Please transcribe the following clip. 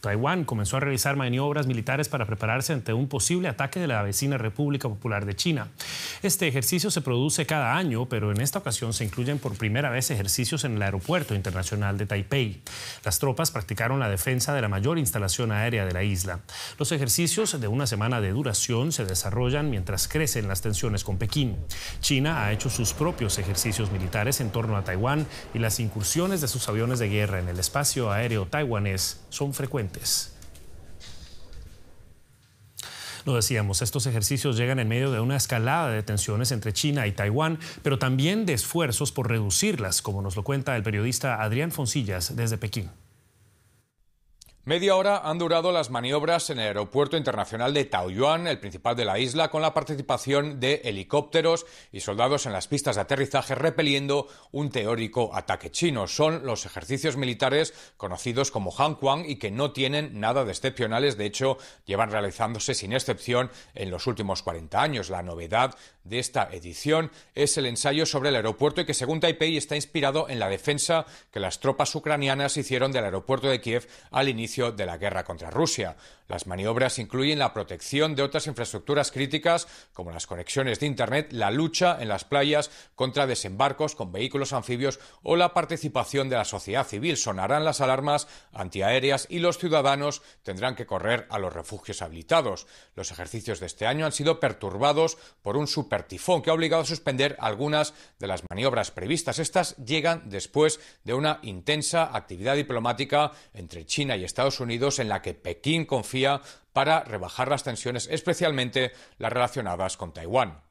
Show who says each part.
Speaker 1: Taiwán comenzó a realizar maniobras militares para prepararse ante un posible ataque de la vecina República Popular de China. Este ejercicio se produce cada año, pero en esta ocasión se incluyen por primera vez ejercicios en el Aeropuerto Internacional de Taipei. Las tropas practicaron la defensa de la mayor instalación aérea de la isla. Los ejercicios de una semana de duración se desarrollan mientras crecen las tensiones con Pekín. China ha hecho sus propios ejercicios militares en torno a Taiwán y las incursiones de sus aviones de guerra en el espacio aéreo taiwanés son frecuentes. Lo decíamos, estos ejercicios llegan en medio de una escalada de tensiones entre China y Taiwán, pero también de esfuerzos por reducirlas, como nos lo cuenta el periodista Adrián Foncillas desde Pekín.
Speaker 2: Media hora han durado las maniobras en el aeropuerto internacional de Taoyuan, el principal de la isla, con la participación de helicópteros y soldados en las pistas de aterrizaje repeliendo un teórico ataque chino. Son los ejercicios militares conocidos como Hankwang y que no tienen nada de excepcionales. De hecho, llevan realizándose sin excepción en los últimos 40 años. La novedad de esta edición es el ensayo sobre el aeropuerto y que, según Taipei, está inspirado en la defensa que las tropas ucranianas hicieron del aeropuerto de Kiev al inicio de la guerra contra Rusia. Las maniobras incluyen la protección de otras infraestructuras críticas, como las conexiones de Internet, la lucha en las playas contra desembarcos con vehículos anfibios o la participación de la sociedad civil. Sonarán las alarmas antiaéreas y los ciudadanos tendrán que correr a los refugios habilitados. Los ejercicios de este año han sido perturbados por un supertifón que ha obligado a suspender algunas de las maniobras previstas. Estas llegan después de una intensa actividad diplomática entre China y Estados Estados Unidos en la que Pekín confía para rebajar las tensiones, especialmente las relacionadas con Taiwán.